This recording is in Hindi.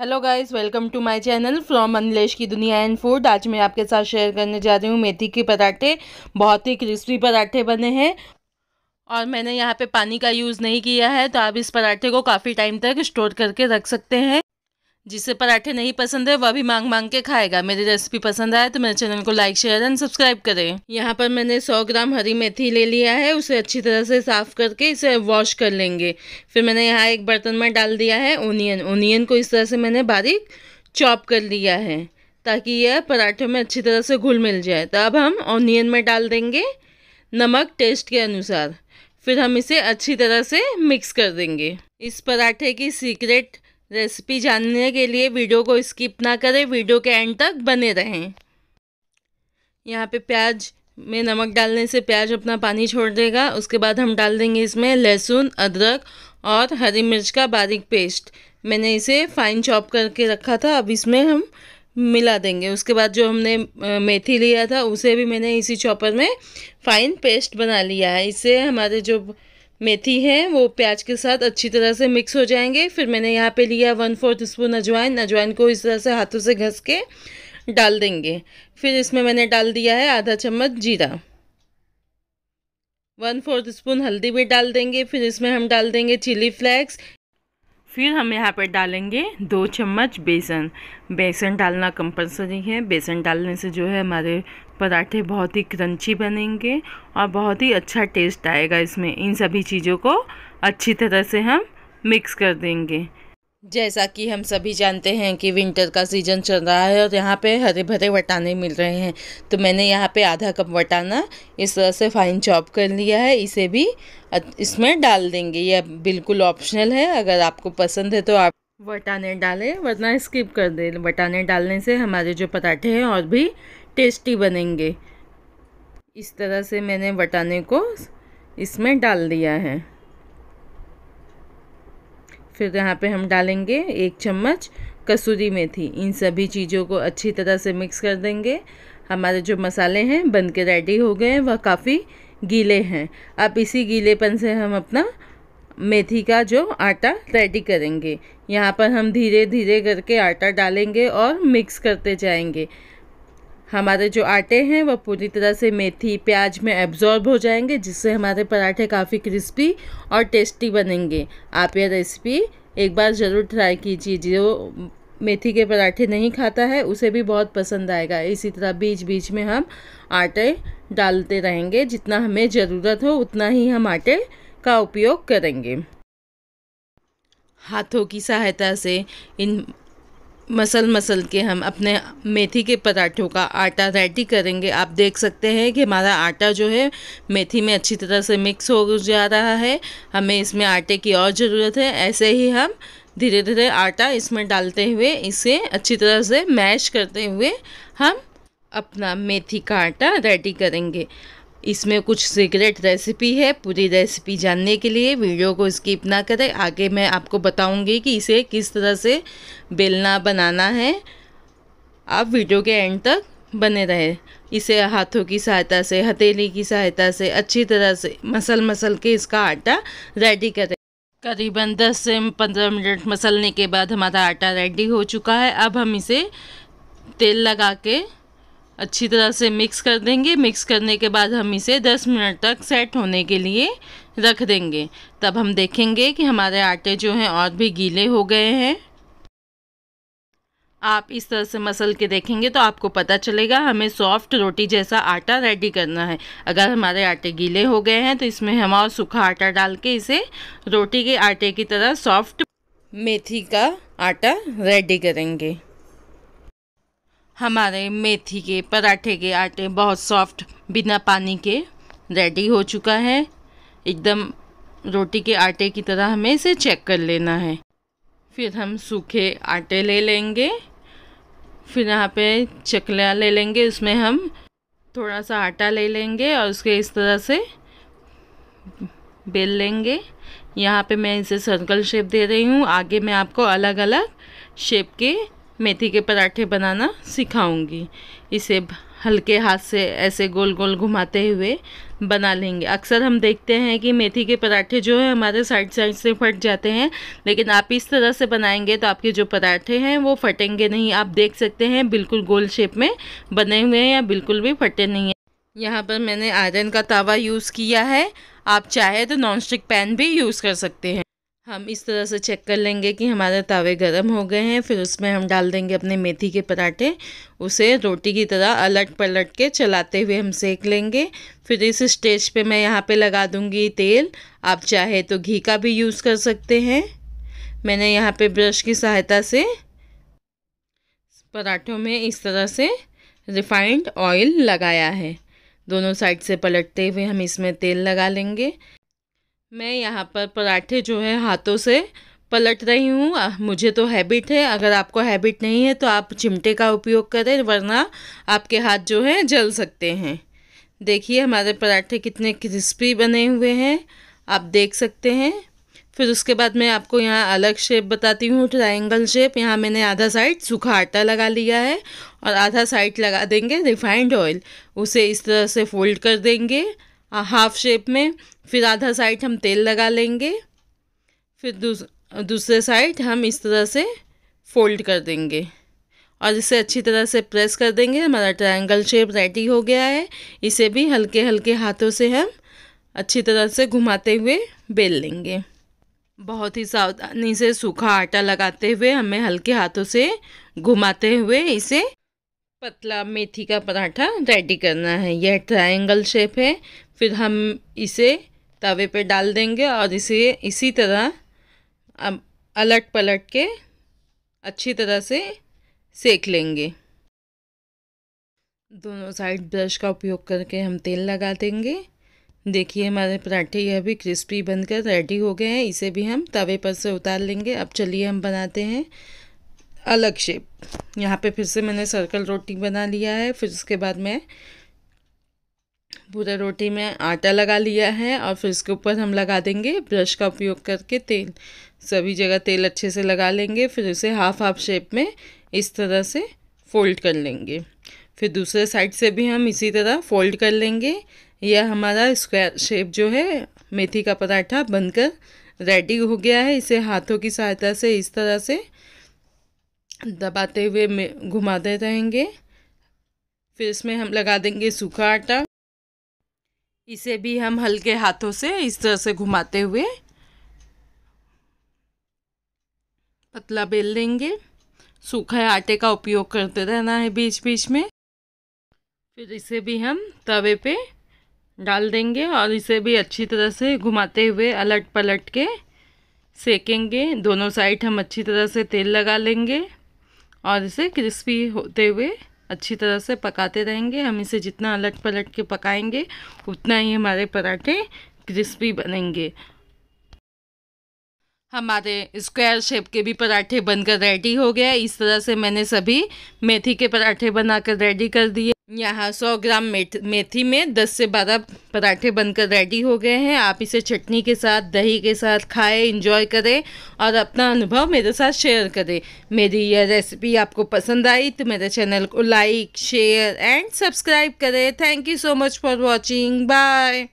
hello guys welcome to my channel from अनलेश की दुनिया एंड फूड आज मैं आपके साथ शेयर करने जा रही हूँ मेथी के पराठे बहुत ही क्रिस्पी पराठे बने हैं और मैंने यहाँ पे पानी का यूज़ नहीं किया है तो आप इस पराठे को काफ़ी टाइम तक स्टोर करके रख सकते हैं जिसे पराठे नहीं पसंद है वह भी मांग मांग के खाएगा मेरी रेसिपी पसंद आए तो मेरे चैनल को लाइक शेयर एंड सब्सक्राइब करें यहाँ पर मैंने 100 ग्राम हरी मेथी ले लिया है उसे अच्छी तरह से साफ़ करके इसे वॉश कर लेंगे फिर मैंने यहाँ एक बर्तन में डाल दिया है ओनियन ओनियन को इस तरह से मैंने बारीक चॉप कर लिया है ताकि यह पराठे में अच्छी तरह से घुल मिल जाए तो अब हम ओनियन में डाल देंगे नमक टेस्ट के अनुसार फिर हम इसे अच्छी तरह से मिक्स कर देंगे इस पराठे की सीक्रेट रेसिपी जानने के लिए वीडियो को स्किप ना करें वीडियो के एंड तक बने रहें यहाँ पे प्याज में नमक डालने से प्याज अपना पानी छोड़ देगा उसके बाद हम डाल देंगे इसमें लहसुन अदरक और हरी मिर्च का बारीक पेस्ट मैंने इसे फाइन चॉप करके रखा था अब इसमें हम मिला देंगे उसके बाद जो हमने मेथी लिया था उसे भी मैंने इसी चॉपर में फ़ाइन पेस्ट बना लिया है इससे हमारे जो मेथी है वो प्याज के साथ अच्छी तरह से मिक्स हो जाएंगे फिर मैंने यहाँ पे लिया वन फोर्थ स्पून अजवाइन अजवाइन को इस तरह से हाथों से घस के डाल देंगे फिर इसमें मैंने डाल दिया है आधा चम्मच जीरा वन फोर्थ स्पून हल्दी भी डाल देंगे फिर इसमें हम डाल देंगे चिली फ्लेक्स फिर हम यहाँ पर डालेंगे दो चम्मच बेसन बेसन डालना कंपलसरी है बेसन डालने से जो है हमारे पराठे बहुत ही क्रंची बनेंगे और बहुत ही अच्छा टेस्ट आएगा इसमें इन सभी चीज़ों को अच्छी तरह से हम मिक्स कर देंगे जैसा कि हम सभी जानते हैं कि विंटर का सीज़न चल रहा है और यहाँ पे हरे भरे वटाने मिल रहे हैं तो मैंने यहाँ पे आधा कप वटाना इस तरह से फाइन चॉप कर लिया है इसे भी इसमें डाल देंगे यह बिल्कुल ऑप्शनल है अगर आपको पसंद है तो आप वटाने डालें वरना स्किप कर दें वटाने डालने से हमारे जो पराठे हैं और भी टेस्टी बनेंगे इस तरह से मैंने बटाने को इसमें डाल दिया है फिर यहाँ पे हम डालेंगे एक चम्मच कसूरी मेथी इन सभी चीज़ों को अच्छी तरह से मिक्स कर देंगे हमारे जो मसाले हैं बन के रेडी हो गए हैं वह काफ़ी गीले हैं अब इसी गीलेपन से हम अपना मेथी का जो आटा रेडी करेंगे यहाँ पर हम धीरे धीरे करके आटा डालेंगे और मिक्स करते जाएंगे हमारे जो आटे हैं वह पूरी तरह से मेथी प्याज में एब्जॉर्ब हो जाएंगे जिससे हमारे पराठे काफ़ी क्रिस्पी और टेस्टी बनेंगे आप यह रेसिपी एक बार ज़रूर ट्राई कीजिए जो मेथी के पराठे नहीं खाता है उसे भी बहुत पसंद आएगा इसी तरह बीच बीच में हम आटे डालते रहेंगे जितना हमें ज़रूरत हो उतना ही हम आटे का उपयोग करेंगे हाथों की सहायता से इन मसल मसल के हम अपने मेथी के पराठों का आटा रेडी करेंगे आप देख सकते हैं कि हमारा आटा जो है मेथी में अच्छी तरह से मिक्स हो जा रहा है हमें इसमें आटे की और ज़रूरत है ऐसे ही हम धीरे धीरे आटा इसमें डालते हुए इसे अच्छी तरह से मैश करते हुए हम अपना मेथी का आटा रेडी करेंगे इसमें कुछ सीक्रेट रेसिपी है पूरी रेसिपी जानने के लिए वीडियो को स्किप ना करें आगे मैं आपको बताऊंगी कि इसे किस तरह से बेलना बनाना है आप वीडियो के एंड तक बने रहे इसे हाथों की सहायता से हथेली की सहायता से अच्छी तरह से मसल मसल के इसका आटा रेडी करें करीबन 10 से 15 मिनट मसलने के बाद हमारा आटा रेडी हो चुका है अब हम इसे तेल लगा के अच्छी तरह से मिक्स कर देंगे मिक्स करने के बाद हम इसे 10 मिनट तक सेट होने के लिए रख देंगे तब हम देखेंगे कि हमारे आटे जो हैं और भी गीले हो गए हैं आप इस तरह से मसल के देखेंगे तो आपको पता चलेगा हमें सॉफ्ट रोटी जैसा आटा रेडी करना है अगर हमारे आटे गीले हो गए हैं तो इसमें हम और सूखा आटा डाल के इसे रोटी के आटे की तरह सॉफ्ट मेथी का आटा रेडी करेंगे हमारे मेथी के पराठे के आटे बहुत सॉफ्ट बिना पानी के रेडी हो चुका है एकदम रोटी के आटे की तरह हमें इसे चेक कर लेना है फिर हम सूखे आटे ले लेंगे फिर यहाँ पे चकला ले लेंगे उसमें हम थोड़ा सा आटा ले लेंगे और उसके इस तरह से बेल लेंगे यहाँ पे मैं इसे सर्कल शेप दे रही हूँ आगे मैं आपको अलग अलग शेप के मेथी के पराठे बनाना सिखाऊंगी इसे हल्के हाथ से ऐसे गोल गोल घुमाते हुए बना लेंगे अक्सर हम देखते हैं कि मेथी के पराठे जो है हमारे साइड साइड से फट जाते हैं लेकिन आप इस तरह से बनाएंगे तो आपके जो पराठे हैं वो फटेंगे नहीं आप देख सकते हैं बिल्कुल गोल शेप में बने हुए हैं या बिल्कुल भी फटे नहीं हैं यहाँ पर मैंने आयरन का तवा यूज़ किया है आप चाहे तो नॉन पैन भी यूज़ कर सकते हैं हम इस तरह से चेक कर लेंगे कि हमारे तावे गर्म हो गए हैं फिर उसमें हम डाल देंगे अपने मेथी के पराठे उसे रोटी की तरह अलट पलट के चलाते हुए हम सेक लेंगे फिर इस स्टेज पे मैं यहाँ पे लगा दूँगी तेल आप चाहे तो घी का भी यूज़ कर सकते हैं मैंने यहाँ पे ब्रश की सहायता से पराठों में इस तरह से रिफाइंड ऑयल लगाया है दोनों साइड से पलटते हुए हम इसमें तेल लगा लेंगे मैं यहाँ पर पराठे जो है हाथों से पलट रही हूँ मुझे तो हैबिट है अगर आपको हैबिट नहीं है तो आप चिमटे का उपयोग करें वरना आपके हाथ जो है जल सकते हैं देखिए हमारे पराठे कितने क्रिस्पी बने हुए हैं आप देख सकते हैं फिर उसके बाद मैं आपको यहाँ अलग शेप बताती हूँ ट्रायंगल शेप यहाँ मैंने आधा साइड सूखा आटा लगा लिया है और आधा साइड लगा देंगे रिफाइंड ऑयल उसे इस तरह से फोल्ड कर देंगे हाफ शेप में फिर आधा साइड हम तेल लगा लेंगे फिर दूस, दूसरे साइड हम इस तरह से फोल्ड कर देंगे और इसे अच्छी तरह से प्रेस कर देंगे हमारा ट्रायंगल शेप रेडी हो गया है इसे भी हल्के हल्के हाथों से हम अच्छी तरह से घुमाते हुए बेल लेंगे बहुत ही सावधानी से सूखा आटा लगाते हुए हमें हल्के हाथों से घुमाते हुए इसे पतला मेथी का पराठा रेडी करना है यह ट्रायंगल शेप है फिर हम इसे तवे पे डाल देंगे और इसे इसी तरह अब अलट पलट के अच्छी तरह से सेक लेंगे दोनों साइड ब्रश का उपयोग करके हम तेल लगा देंगे देखिए हमारे पराठे यह भी क्रिस्पी बनकर रेडी हो गए हैं इसे भी हम तवे पर से उतार लेंगे अब चलिए हम बनाते हैं अलग शेप यहाँ पे फिर से मैंने सर्कल रोटी बना लिया है फिर उसके बाद मैं पूरे रोटी में आटा लगा लिया है और फिर इसके ऊपर हम लगा देंगे ब्रश का उपयोग करके तेल सभी जगह तेल अच्छे से लगा लेंगे फिर उसे हाफ हाफ शेप में इस तरह से फोल्ड कर लेंगे फिर दूसरे साइड से भी हम इसी तरह फोल्ड कर लेंगे यह हमारा स्क्वायर शेप जो है मेथी का पराठा बनकर रेडी हो गया है इसे हाथों की सहायता से इस तरह से दबाते हुए घुमाते रहेंगे फिर इसमें हम लगा देंगे सूखा आटा इसे भी हम हल्के हाथों से इस तरह से घुमाते हुए पतला बेल लेंगे सूखा आटे का उपयोग करते रहना है बीच बीच में फिर इसे भी हम तवे पे डाल देंगे और इसे भी अच्छी तरह से घुमाते हुए अलट पलट के सेकेंगे दोनों साइड हम अच्छी तरह से तेल लगा लेंगे और इसे क्रिस्पी होते हुए अच्छी तरह से पकाते रहेंगे हम इसे जितना अलट पलट के पकाएंगे उतना ही हमारे पराठे क्रिस्पी बनेंगे हमारे स्क्वायर शेप के भी पराठे बनकर रेडी हो गए इस तरह से मैंने सभी मेथी के पराठे बनाकर रेडी कर दिए यहाँ सौ ग्राम मेथ मेथी में दस से बारह पराठे बनकर रेडी हो गए हैं आप इसे चटनी के साथ दही के साथ खाएं इंजॉय करें और अपना अनुभव मेरे साथ शेयर करें मेरी यह रेसिपी आपको पसंद आई तो मेरे चैनल को लाइक शेयर एंड सब्सक्राइब करें thank you so much for watching bye